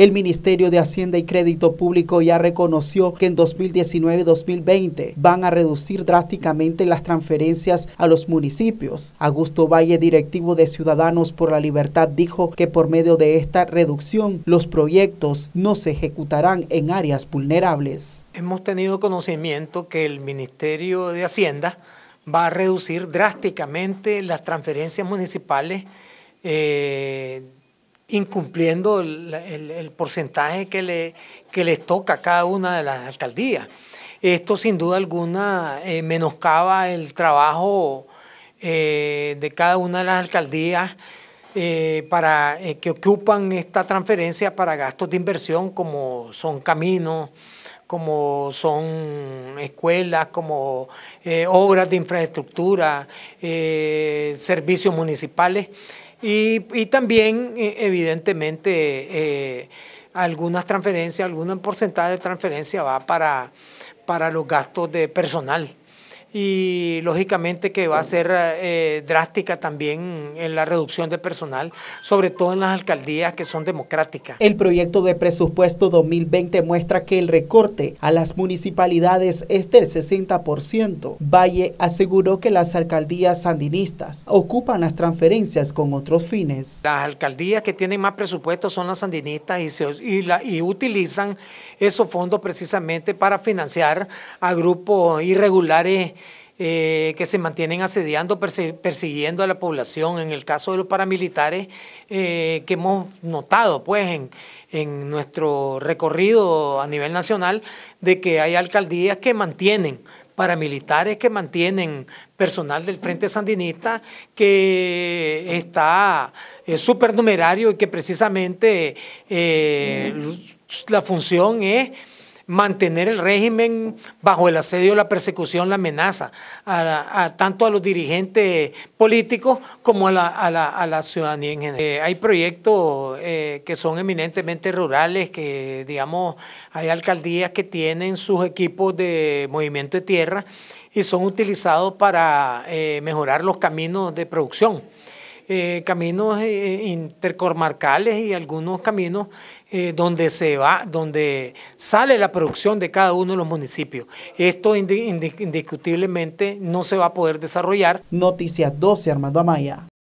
El Ministerio de Hacienda y Crédito Público ya reconoció que en 2019 2020 van a reducir drásticamente las transferencias a los municipios. Augusto Valle, directivo de Ciudadanos por la Libertad, dijo que por medio de esta reducción los proyectos no se ejecutarán en áreas vulnerables. Hemos tenido conocimiento que el Ministerio de Hacienda va a reducir drásticamente las transferencias municipales eh, incumpliendo el, porcentaje que le, que les toca a cada una de las alcaldías. Esto sin duda alguna eh, menoscaba el trabajo eh, de cada una de las alcaldías eh, para, que ocupan esta transferencia para gastos de inversión como son caminos, como son escuelas, como obras de infraestructura, servicios municipales. Y, también, e, evidentemente, eh, algunas transferencias, algún porcentaje de transferencia va para, para los gastos de personal y lógicamente que va a ser eh, drástica también en la reducción de personal, sobre todo en las alcaldías que son democráticas. El proyecto de presupuesto 2020 muestra que el recorte a las municipalidades es del 60%. Valle aseguró que las alcaldías sandinistas ocupan las transferencias con otros fines. Las alcaldías que tienen más presupuesto son las sandinistas y, y, la, y utilizan esos fondos precisamente para financiar a grupos irregulares eh, que se mantienen asediando, persiguiendo a la población. En el caso de los paramilitares, eh, que hemos notado pues en, nuestro recorrido a nivel nacional, de que hay alcaldías que mantienen paramilitares que mantienen personal del Frente Sandinista que está eh, supernumerario y que precisamente la función es mantener el régimen bajo el asedio, la persecución, la amenaza, tanto a los dirigentes políticos como a la, a la, ciudadanía en general. Eh, hay proyectos eh, que son eminentemente rurales, que digamos, hay alcaldías que tienen sus equipos de movimiento de tierra y son utilizados para eh, mejorar los caminos de producción. Eh, caminos eh, intercomarcales y algunos caminos eh, donde se va, donde sale la producción de cada uno de los municipios. Esto indiscutiblemente no se va a poder desarrollar. Noticias 12, Armando Amaya.